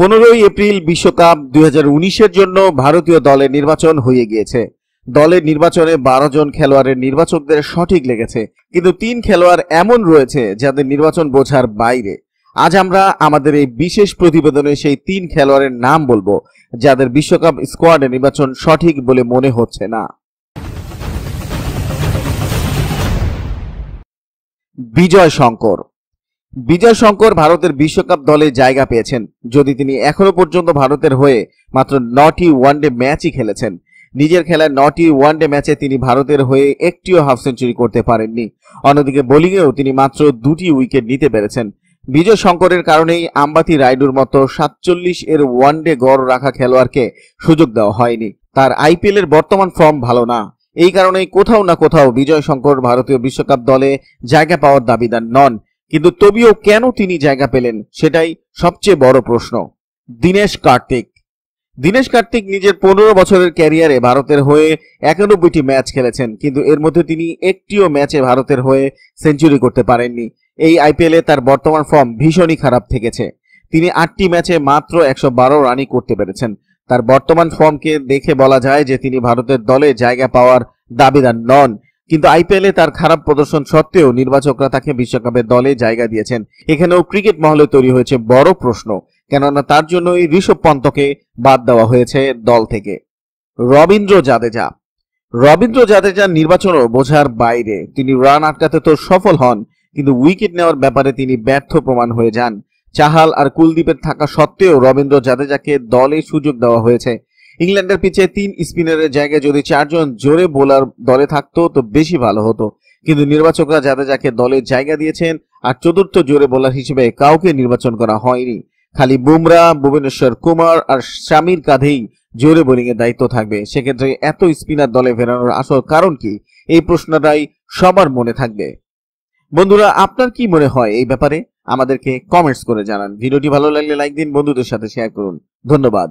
পনেরোই এপ্রিল বিশ্বকাপ দুই এর জন্য ভারতীয় দলের নির্বাচন হয়ে গিয়েছে দলের নির্বাচনে বারো জন খেলোয়াড়ের নির্বাচকদের সঠিক লেগেছে কিন্তু তিন খেলোয়াড় এমন রয়েছে যাদের নির্বাচন বোঝার বাইরে আজ আমরা আমাদের এই বিশেষ প্রতিবেদনে সেই তিন খেলোয়াড়ের নাম বলবো যাদের বিশ্বকাপ স্কোয়াডে নির্বাচন সঠিক বলে মনে হচ্ছে না বিজয় শঙ্কর বিজয় শঙ্কর ভারতের বিশ্বকাপ দলে জায়গা পেয়েছেন যদি তিনি এখনো পর্যন্ত ভারতের হয়ে মাত্র নটি ওয়ানডে ম্যাচই খেলেছেন নিজের খেলার নটি ওয়ানডে ম্যাচে তিনি ভারতের হয়ে একটিও হাফ সেঞ্চুরি করতে পারেননি অন্যদিকে বোলিংয়েও তিনি মাত্র দুটি উইকেট নিতে পেরেছেন বিজয় শঙ্করের কারণেই আম্বাতি রাইডুর মতো সাতচল্লিশ এর ওয়ানডে গড় রাখা খেলোয়াড়কে সুযোগ দেওয়া হয়নি তার আইপিএল এর বর্তমান ফর্ম ভালো না এই কারণেই কোথাও না কোথাও বিজয় শঙ্কর ভারতীয় বিশ্বকাপ দলে জায়গা পাওয়ার দাবিদার নন কিন্তু তবিও কেন তিনি জায়গা পেলেন সেটাই সবচেয়ে বড় প্রশ্ন দীনেশ কার্তিক দীনেশ কার্তিক নিজের পনেরো বছরের ক্যারিয়ারে ভারতের হয়ে একানব্বইটি ম্যাচ খেলেছেন কিন্তু এর মধ্যে তিনি একটিও ম্যাচে ভারতের হয়ে সেঞ্চুরি করতে পারেননি এই আইপিএলে তার বর্তমান ফর্ম ভীষণই খারাপ থেকেছে তিনি আটটি ম্যাচে মাত্র একশো বারো রানই করতে পেরেছেন তার বর্তমান ফর্মকে দেখে বলা যায় যে তিনি ভারতের দলে জায়গা পাওয়ার দাবিদার নন কিন্তু আইপিএলে তার খারাপ প্রদর্শন সত্ত্বেও নির্বাচকরা তাকে বিশ্বকাপের দলে জায়গা দিয়েছেন এখানেও ক্রিকেট মহলে তৈরি হয়েছে বড় প্রশ্ন কেননা তার জন্যই ঋষভ পন্তকে বাদ দেওয়া হয়েছে দল থেকে রবীন্দ্র জাদেজা রবীন্দ্র জাদেজার নির্বাচনও বোঝার বাইরে তিনি রান আটকাতে তো সফল হন কিন্তু উইকেট নেওয়ার ব্যাপারে তিনি ব্যর্থ প্রমাণ হয়ে যান চাহাল আর কুলদীপের থাকা সত্ত্বেও রবীন্দ্র জাদেজাকে দলে সুযোগ দেওয়া হয়েছে ইংল্যান্ডের পিচে তিন স্পিনারের জায়গায় যদি চারজন জোরে বোলার দলে থাকতো তো বেশি ভালো হতো কিন্তু নির্বাচকরা যাদের যাকে দলে জায়গা দিয়েছেন আর চতুর্থ জোরে বোলার হিসেবে কাউকে নির্বাচন করা হয়নি খালি বুমরা ভুবনেশ্বর কুমার আর স্বামীর কাঁধেই জোরে বোলিং এর দায়িত্ব থাকবে সেক্ষেত্রে এত স্পিনার দলে ফেরানোর আসল কারণ কি এই প্রশ্নটাই সবার মনে থাকবে বন্ধুরা আপনার কি মনে হয় এই ব্যাপারে আমাদেরকে কমেন্টস করে জানান ভিডিওটি ভালো লাগলে লাইক দিন বন্ধুদের সাথে শেয়ার করুন ধন্যবাদ